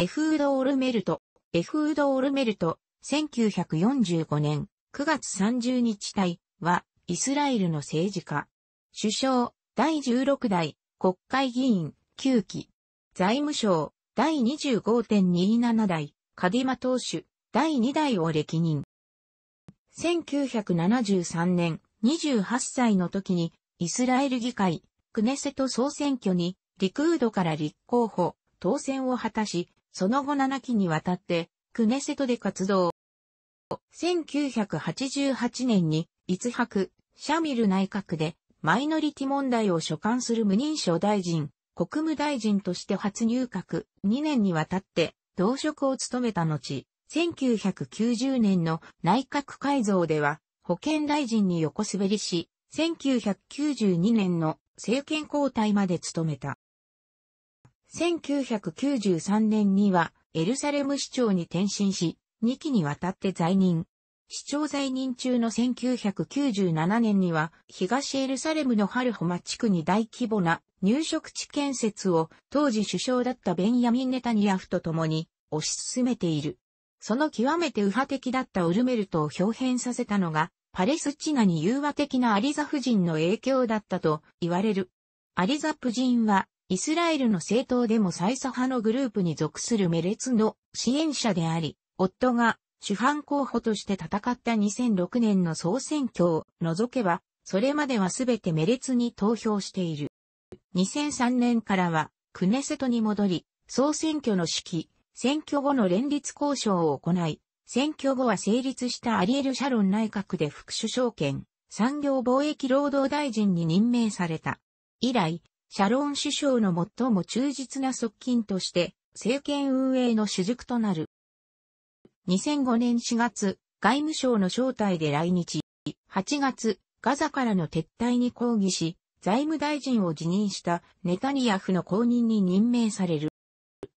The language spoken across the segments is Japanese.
エフード・オルメルト。エフード・オルメルト、1945年9月30日隊は、イスラエルの政治家。首相、第16代、国会議員、9期。財務省、第25.27代、カディマ党首、第2代を歴任。1973年、28歳の時に、イスラエル議会、クネセト総選挙に、リクードから立候補、当選を果たし、その後7期にわたって、クネセトで活動。1988年に、逸白、シャミル内閣で、マイノリティ問題を所管する無認証大臣、国務大臣として初入閣、2年にわたって、同職を務めた後、1990年の内閣改造では、保健大臣に横滑りし、1992年の政権交代まで務めた。1993年にはエルサレム市長に転身し、2期にわたって在任。市長在任中の1997年には、東エルサレムのハルホマ地区に大規模な入植地建設を当時首相だったベンヤミン・ネタニヤフと共に推し進めている。その極めて右派的だったオルメルトを表変させたのが、パレスチナに融和的なアリザ夫人の影響だったと言われる。アリザ夫人はイスラエルの政党でも最左派のグループに属するメレツの支援者であり、夫が主犯候補として戦った2006年の総選挙を除けば、それまではすべてメレツに投票している。2003年からは、クネセトに戻り、総選挙の指揮、選挙後の連立交渉を行い、選挙後は成立したアリエル・シャロン内閣で副首相権、産業貿易労働大臣に任命された。以来、シャローン首相の最も忠実な側近として、政権運営の主軸となる。2005年4月、外務省の招待で来日。8月、ガザからの撤退に抗議し、財務大臣を辞任したネタニヤフの後任に任命される。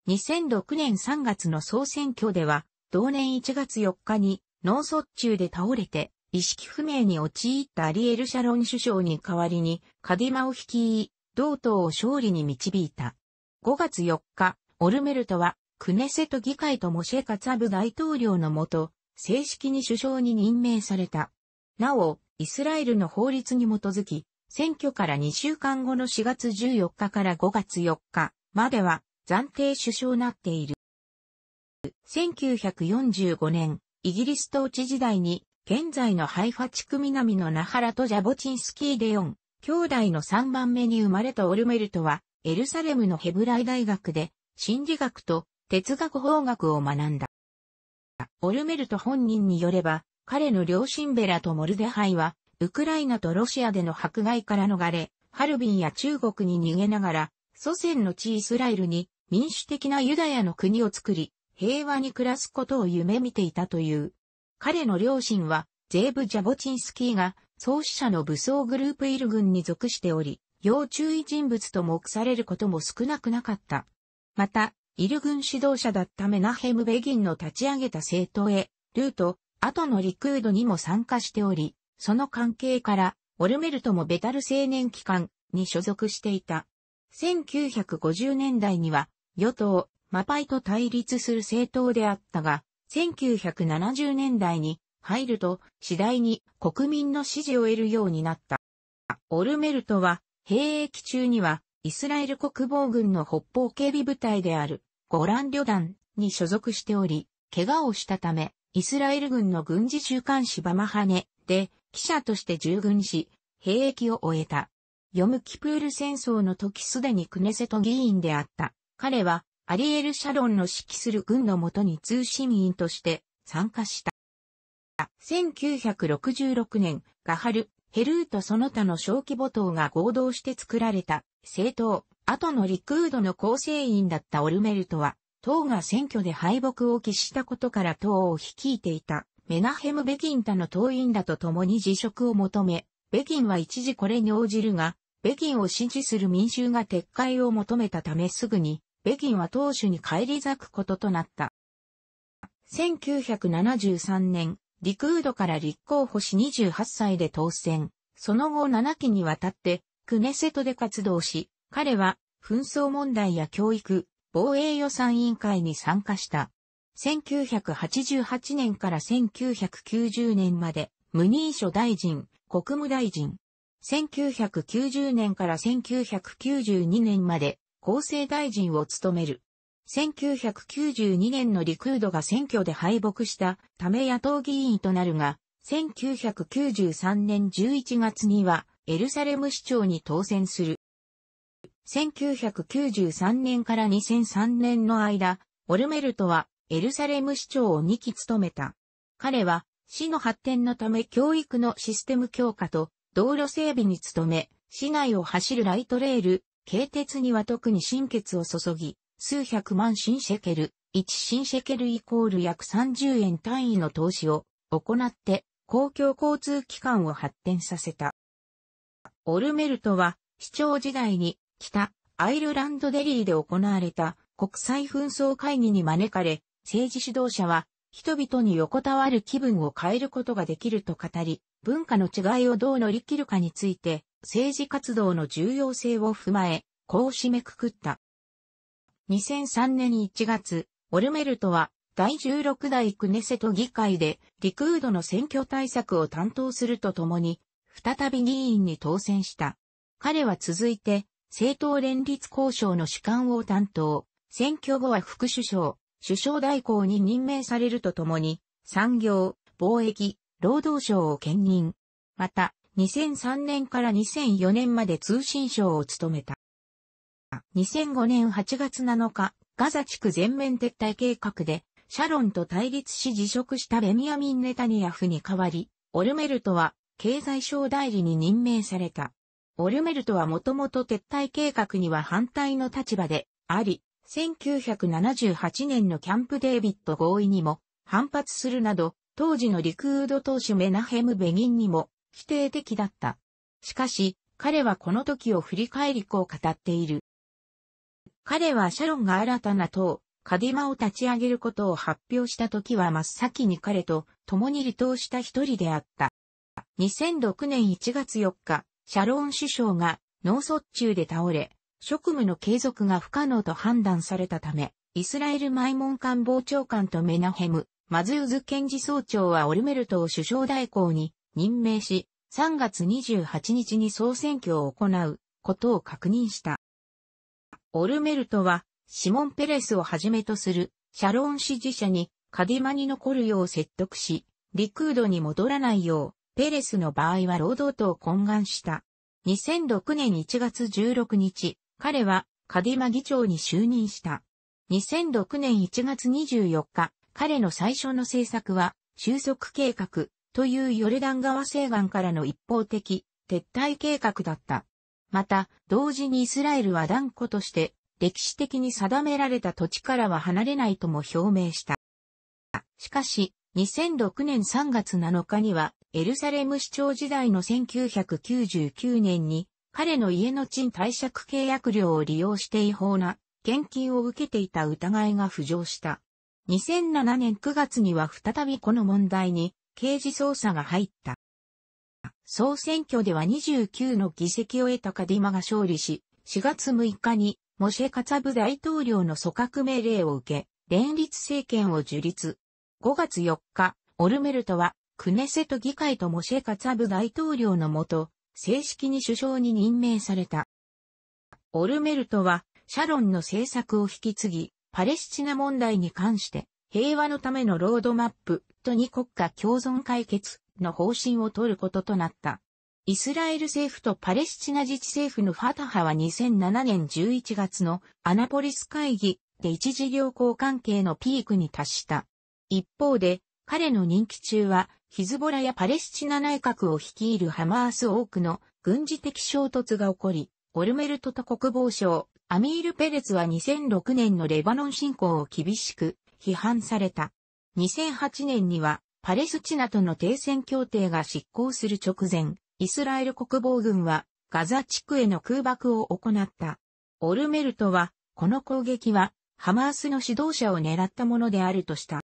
2006年3月の総選挙では、同年1月4日に脳卒中で倒れて意識不明に陥ったアリエル・シャロン首相に代わりにカディマを率い、同党を勝利に導いた。5月4日、オルメルトは、クネセト議会とモシェカツァブ大統領のもと、正式に首相に任命された。なお、イスラエルの法律に基づき、選挙から2週間後の4月14日から5月4日までは暫定首相になっている。1945年、イギリス統治時代に現在のハイファ地区南のナハラとジャボチンスキー・デヨン、兄弟の3番目に生まれたオルメルトは、エルサレムのヘブライ大学で、心理学と哲学法学を学んだ。オルメルト本人によれば、彼の両親ベラとモルデハイは、ウクライナとロシアでの迫害から逃れ、ハルビンや中国に逃げながら、祖先の地イスラエルに民主的なユダヤの国を作り、平和に暮らすことを夢見ていたという。彼の両親は、ゼーブ・ジャボチンスキーが創始者の武装グループイル軍に属しており、要注意人物と目されることも少なくなかった。また、イル軍指導者だったメナヘム・ベギンの立ち上げた政党へ、ルート、後のリクードにも参加しており、その関係から、オルメルトもベタル青年機関に所属していた。1950年代には、与党、マパイと対立する政党であったが、1970年代に入ると、次第に国民の支持を得るようになった。オルメルトは、兵役中には、イスラエル国防軍の北方警備部隊である、ゴラン旅団に所属しており、怪我をしたため、イスラエル軍の軍事週刊誌バマハネで、記者として従軍し、兵役を終えた。ヨムキプール戦争の時すでにクネセト議員であった。彼は、アリエル・シャロンの指揮する軍のもとに通信員として参加した。1966年、ガハル、ヘルーとその他の小規模党が合同して作られた政党、後のリクードの構成員だったオルメルトは、党が選挙で敗北を喫したことから党を率いていたメナヘム・ベキン他の党員らと共に辞職を求め、ベキンは一時これに応じるが、ベキンを支持する民衆が撤回を求めたためすぐに、ベキンは党首に返り咲くこととなった。1973年、リクードから立候補し28歳で当選。その後7期にわたって、クネセトで活動し、彼は、紛争問題や教育、防衛予算委員会に参加した。1988年から1990年まで、無認書大臣、国務大臣。1990年から1992年まで、厚生大臣を務める。1992年のリクードが選挙で敗北したため野党議員となるが、1993年11月にはエルサレム市長に当選する。1993年から2003年の間、オルメルトはエルサレム市長を2期務めた。彼は市の発展のため教育のシステム強化と道路整備に努め、市内を走るライトレール、軽鉄には特に心血を注ぎ、数百万新シェケル、1新シェケルイコール約30円単位の投資を行って公共交通機関を発展させた。オルメルトは市長時代に北アイルランドデリーで行われた国際紛争会議に招かれ、政治指導者は人々に横たわる気分を変えることができると語り、文化の違いをどう乗り切るかについて政治活動の重要性を踏まえ、こう締めくくった。2003年1月、オルメルトは第16代クネセト議会でリクードの選挙対策を担当するとともに、再び議員に当選した。彼は続いて、政党連立交渉の主幹を担当、選挙後は副首相、首相代行に任命されるとともに、産業、貿易、労働省を兼任。また、2003年から2004年まで通信省を務めた。2005年8月7日、ガザ地区全面撤退計画で、シャロンと対立し辞職したベニヤミン・ネタニヤフに代わり、オルメルトは経済省代理に任命された。オルメルトはもともと撤退計画には反対の立場であり、1978年のキャンプデイビッド合意にも反発するなど、当時のリクード党首メナヘム・ベギンにも否定的だった。しかし、彼はこの時を振り返りこう語っている。彼はシャロンが新たな党、カディマを立ち上げることを発表した時は真っ先に彼と共に離党した一人であった。2006年1月4日、シャロン首相が脳卒中で倒れ、職務の継続が不可能と判断されたため、イスラエルマイモン官房長官とメナヘム、マズウズ検事総長はオルメルトを首相代行に任命し、3月28日に総選挙を行うことを確認した。オルメルトは、シモン・ペレスをはじめとする、シャロン支持者に、カディマに残るよう説得し、リクードに戻らないよう、ペレスの場合は労働党を懇願した。2006年1月16日、彼はカディマ議長に就任した。2006年1月24日、彼の最初の政策は、収束計画というヨルダン川西岸からの一方的撤退計画だった。また、同時にイスラエルは断固として、歴史的に定められた土地からは離れないとも表明した。しかし、2006年3月7日には、エルサレム市長時代の1999年に、彼の家の賃貸借契約料を利用して違法な献金を受けていた疑いが浮上した。2007年9月には再びこの問題に刑事捜査が入った。総選挙では29の議席を得たカディマが勝利し、4月6日にモシェカツァブ大統領の組閣命令を受け、連立政権を樹立。5月4日、オルメルトは、クネセト議会とモシェカツァブ大統領のもと、正式に首相に任命された。オルメルトは、シャロンの政策を引き継ぎ、パレスチナ問題に関して、平和のためのロードマップと2国家共存解決の方針を取ることとなった。イスラエル政府とパレスチナ自治政府のファタハは2007年11月のアナポリス会議で一時良好関係のピークに達した。一方で、彼の任期中は、ヒズボラやパレスチナ内閣を率いるハマース多くの軍事的衝突が起こり、オルメルトと国防省、アミール・ペレツは2006年のレバノン侵攻を厳しく批判された。2008年にはパレスチナとの停戦協定が執行する直前、イスラエル国防軍はガザ地区への空爆を行った。オルメルトは、この攻撃はハマースの指導者を狙ったものであるとした。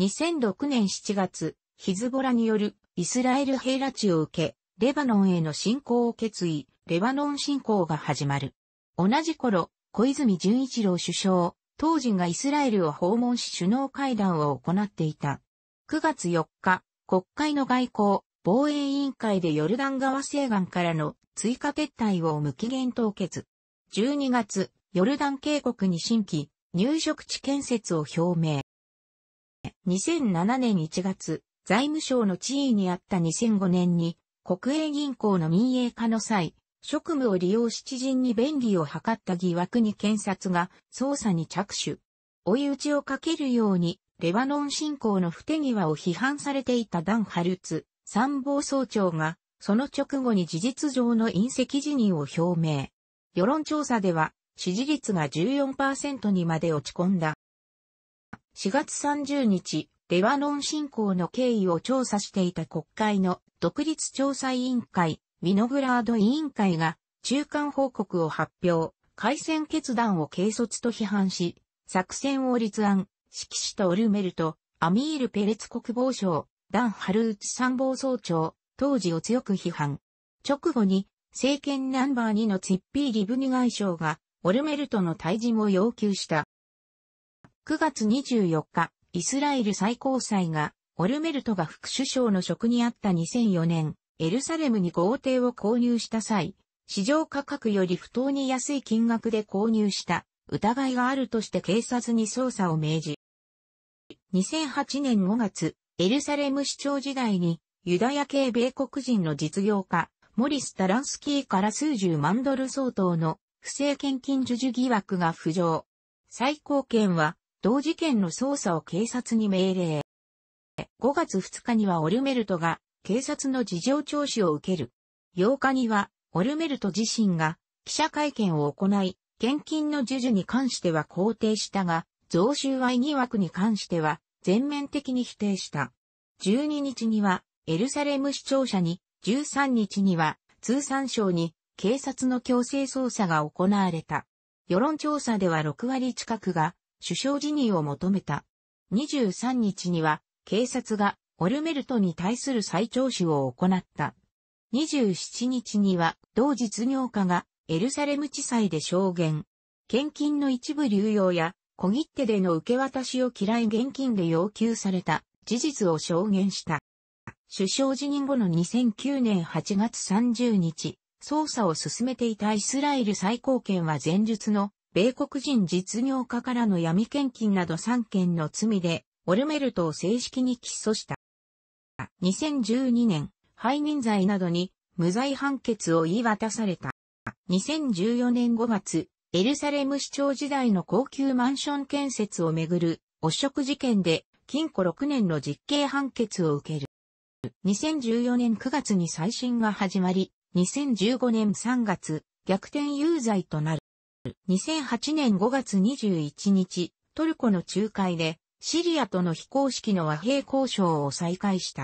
2006年7月、ヒズボラによるイスラエル兵拉致を受け、レバノンへの侵攻を決意、レバノン侵攻が始まる。同じ頃、小泉純一郎首相、当時がイスラエルを訪問し首脳会談を行っていた。9月4日、国会の外交、防衛委員会でヨルダン川西岸からの追加撤退を無期限凍結。12月、ヨルダン渓谷に新規入植地建設を表明。2007年1月、財務省の地位にあった2005年に、国営銀行の民営化の際、職務を利用し知人に便宜を図った疑惑に検察が捜査に着手。追い打ちをかけるようにレバノン侵攻の不手際を批判されていたダン・ハルツ参謀総長が、その直後に事実上の隕石辞任を表明。世論調査では、支持率が14%にまで落ち込んだ。4月30日、レバノン侵攻の経緯を調査していた国会の独立調査委員会、ウィノグラード委員会が中間報告を発表、改選決断を軽率と批判し、作戦を立案、指揮師とオルメルト、アミール・ペレツ国防相、ダン・ハルーツ参謀総長、当時を強く批判。直後に、政権ナンバー2のツィッピー・リブニ外相が、オルメルトの退陣を要求した。9月24日、イスラエル最高裁が、オルメルトが副首相の職にあった2004年、エルサレムに豪邸を購入した際、市場価格より不当に安い金額で購入した疑いがあるとして警察に捜査を命じ、2008年5月、エルサレム市長時代に、ユダヤ系米国人の実業家、モリス・タランスキーから数十万ドル相当の不正献金授受疑惑が浮上。最高権は、同事件の捜査を警察に命令。5月2日にはオルメルトが警察の事情聴取を受ける。8日には、オルメルト自身が記者会見を行い、献金の授受に関しては肯定したが、贈収賄疑惑に関しては全面的に否定した。12日にはエルサレム市庁舎に、13日には通産省に警察の強制捜査が行われた。世論調査では6割近くが首相辞任を求めた。23日には警察がオルメルトに対する再聴取を行った。27日には同実業家がエルサレム地裁で証言。献金の一部流用や小切手での受け渡しを嫌い現金で要求された事実を証言した。首相辞任後の2009年8月30日、捜査を進めていたイスラエル最高権は前述の米国人実業家からの闇献金など3件の罪でオルメルトを正式に起訴した。2012年、背任罪などに無罪判決を言い渡された。2014年5月、エルサレム市長時代の高級マンション建設をめぐる汚職事件で禁錮6年の実刑判決を受ける。2014年9月に再審が始まり、2015年3月、逆転有罪となる。2008年5月21日、トルコの仲介で、シリアとの非公式の和平交渉を再開した。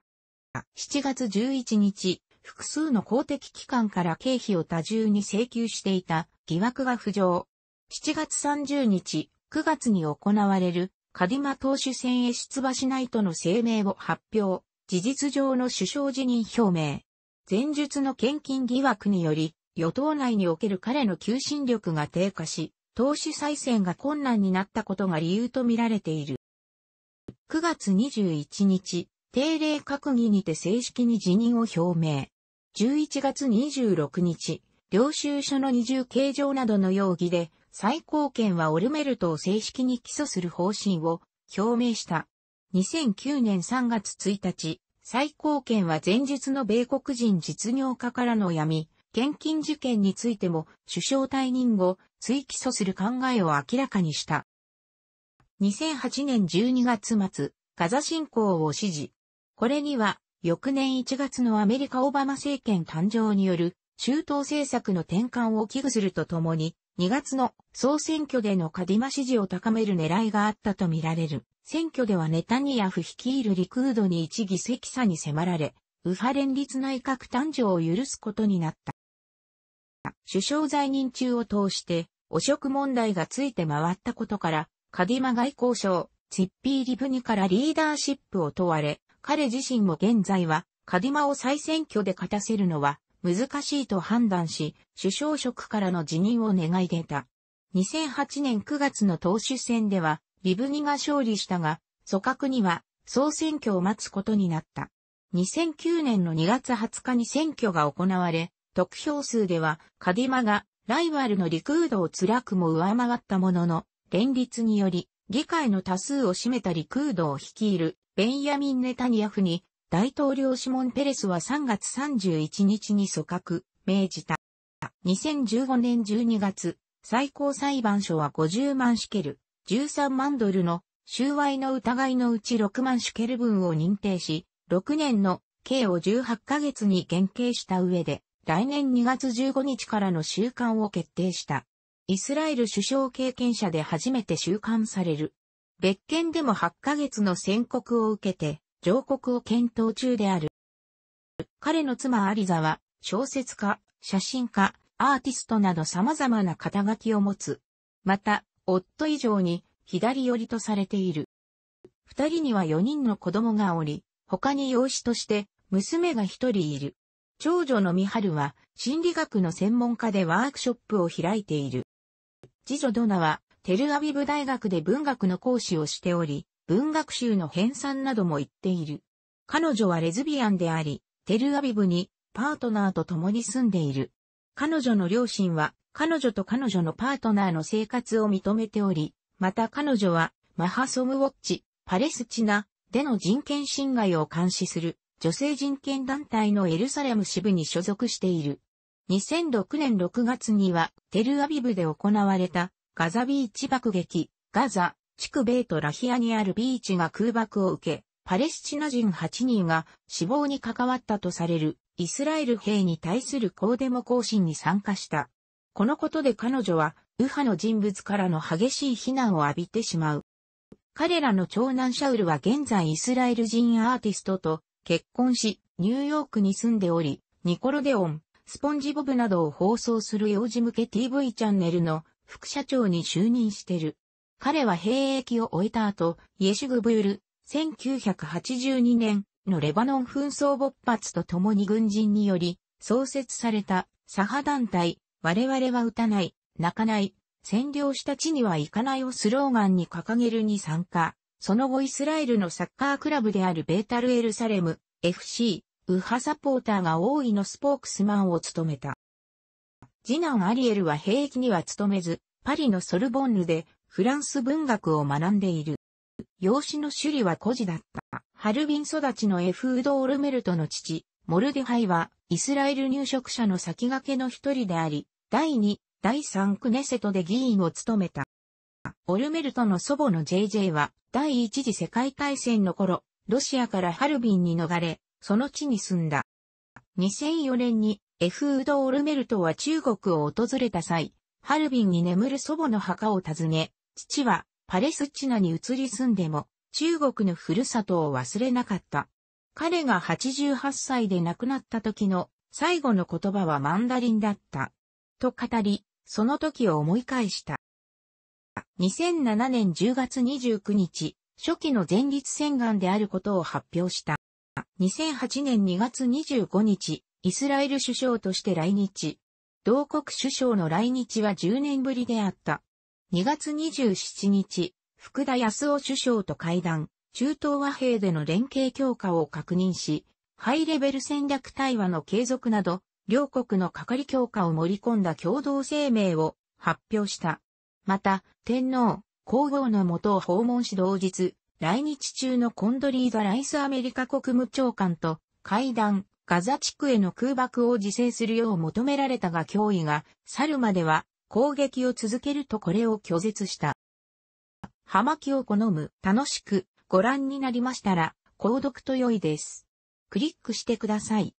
7月11日、複数の公的機関から経費を多重に請求していた疑惑が浮上。7月30日、9月に行われるカディマ党首選へ出馬しないとの声明を発表。事実上の首相辞任表明。前述の献金疑惑により、与党内における彼の求心力が低下し、党首再選が困難になったことが理由とみられている。9月21日、定例閣議にて正式に辞任を表明。11月26日、領収書の二重計上などの容疑で、最高権はオルメルトを正式に起訴する方針を表明した。2009年3月1日、最高権は前述の米国人実業家からの闇、献金事件についても首相退任後、追起訴する考えを明らかにした。2008年12月末、ガザ侵攻を支持。これには翌年1月のアメリカオバマ政権誕生による中東政策の転換を危惧するとともに、2月の総選挙でのカディマ支持を高める狙いがあったとみられる。選挙ではネタニヤフ率いるリクードに一議席差に迫られ、右派連立内閣誕生を許すことになった。首相在任中を通して、汚職問題がついて回ったことから、カディマ外交省、ツッピー・リブニからリーダーシップを問われ、彼自身も現在は、カディマを再選挙で勝たせるのは難しいと判断し、首相職からの辞任を願い出た。2008年9月の党首選では、リブニが勝利したが、組閣には総選挙を待つことになった。2009年の2月20日に選挙が行われ、得票数ではカディマがライバルのリクードを辛くも上回ったものの、連立により議会の多数を占めたリクードを率いるベンヤミン・ネタニヤフに、大統領シモン・ペレスは3月31日に組閣、命じた。2015年12月、最高裁判所は50万シケル、13万ドルの収賄の疑いのうち6万シケル分を認定し、6年の刑を18ヶ月に減刑した上で、来年2月15日からの収監を決定した。イスラエル首相経験者で初めて収監される別件でも8ヶ月の宣告を受けて、上告を検討中である。彼の妻アリザは、小説家、写真家、アーティストなど様々な肩書きを持つ。また、夫以上に左寄りとされている。二人には4人の子供がおり、他に養子として娘が一人いる。長女のハ春は心理学の専門家でワークショップを開いている。次女ドナはテルアビブ大学で文学の講師をしており、文学集の編纂なども行っている。彼女はレズビアンであり、テルアビブにパートナーと共に住んでいる。彼女の両親は彼女と彼女のパートナーの生活を認めており、また彼女はマハソムウォッチ、パレスチナでの人権侵害を監視する女性人権団体のエルサレム支部に所属している。2006年6月にはテルアビブで行われたガザビーチ爆撃、ガザ、地区ベイトラヒアにあるビーチが空爆を受け、パレスチナ人8人が死亡に関わったとされるイスラエル兵に対するコーデモ行進に参加した。このことで彼女は右派の人物からの激しい非難を浴びてしまう。彼らの長男シャウルは現在イスラエル人アーティストと結婚し、ニューヨークに住んでおり、ニコロデオン、スポンジボブなどを放送する幼児向け TV チャンネルの副社長に就任してる。彼は兵役を終えた後、イエシュグブール、1982年のレバノン紛争勃発と共に軍人により創設された左派団体、我々は撃たない、泣かない、占領した地には行かないをスローガンに掲げるに参加。その後イスラエルのサッカークラブであるベータルエルサレム、FC、右派サポーターが多いのスポークスマンを務めた。次男アリエルは兵役には勤めず、パリのソルボンヌでフランス文学を学んでいる。養子の首里は孤児だった。ハルビン育ちのエフード・オルメルトの父、モルデハイは、イスラエル入植者の先駆けの一人であり、第2、第3クネセトで議員を務めた。オルメルトの祖母の JJ は、第一次世界大戦の頃、ロシアからハルビンに逃れ、その地に住んだ。2004年にエフード・オルメルトは中国を訪れた際、ハルビンに眠る祖母の墓を訪ね、父はパレスチナに移り住んでも、中国のふるさとを忘れなかった。彼が88歳で亡くなった時の最後の言葉はマンダリンだった。と語り、その時を思い返した。2007年10月29日、初期の前立腺がんであることを発表した。2008年2月25日、イスラエル首相として来日。同国首相の来日は10年ぶりであった。2月27日、福田康夫首相と会談、中東和平での連携強化を確認し、ハイレベル戦略対話の継続など、両国の係強化を盛り込んだ共同声明を発表した。また、天皇、皇后のもとを訪問し同日、来日中のコンドリーザ・ライスアメリカ国務長官と会談、ガザ地区への空爆を自制するよう求められたが脅威が去るまでは攻撃を続けるとこれを拒絶した。葉巻を好む、楽しくご覧になりましたら、購読と良いです。クリックしてください。